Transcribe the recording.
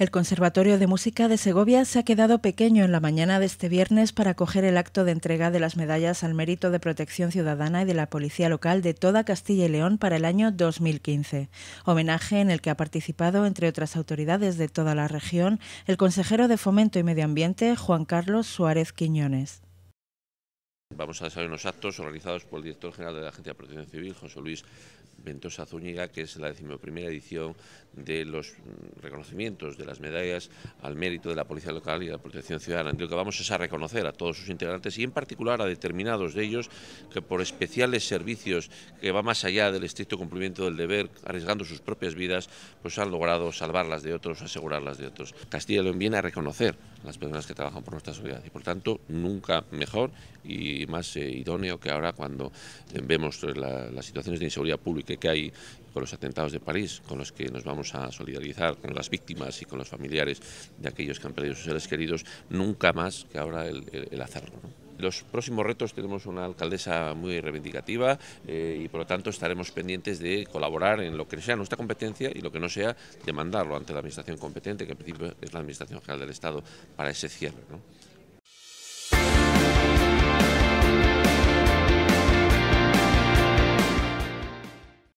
El Conservatorio de Música de Segovia se ha quedado pequeño en la mañana de este viernes para acoger el acto de entrega de las medallas al mérito de protección ciudadana y de la Policía Local de toda Castilla y León para el año 2015. Homenaje en el que ha participado, entre otras autoridades de toda la región, el consejero de Fomento y Medio Ambiente, Juan Carlos Suárez Quiñones. Vamos a desarrollar unos actos organizados por el director general de la Agencia de Protección Civil, José Luis Ventosa Zúñiga, que es la decimoprimera edición de los reconocimientos, de las medallas al mérito de la Policía Local y de la Protección Ciudadana. Lo que vamos es a reconocer a todos sus integrantes y en particular a determinados de ellos que por especiales servicios que va más allá del estricto cumplimiento del deber, arriesgando sus propias vidas, pues han logrado salvarlas de otros, asegurarlas de otros. Castilla lo León viene a reconocer a las personas que trabajan por nuestra seguridad y por tanto nunca mejor y más eh, idóneo que ahora cuando eh, vemos eh, las situaciones de inseguridad pública que hay con los atentados de París, con los que nos vamos a solidarizar con las víctimas y con los familiares de aquellos que han perdido sus seres queridos, nunca más que ahora el, hacerlo. los próximos retos tenemos una alcaldesa muy reivindicativa eh, y por lo tanto estaremos pendientes de colaborar en lo que sea nuestra competencia y lo que no sea demandarlo ante la administración competente, que en principio es la Administración General del Estado, para ese cierre.